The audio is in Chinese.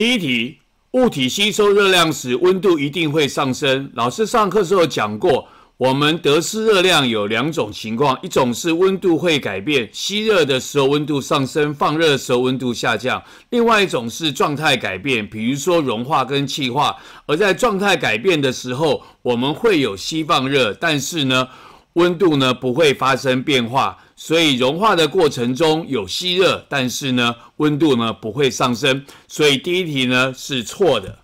第一题，物体吸收热量时，温度一定会上升。老师上课时候讲过，我们得失热量有两种情况，一种是温度会改变，吸热的时候温度上升，放热的时候温度下降；，另外一种是状态改变，比如说融化跟气化。而在状态改变的时候，我们会有吸放热，但是呢，温度呢不会发生变化。所以融化的过程中有吸热，但是呢，温度呢不会上升。所以第一题呢是错的。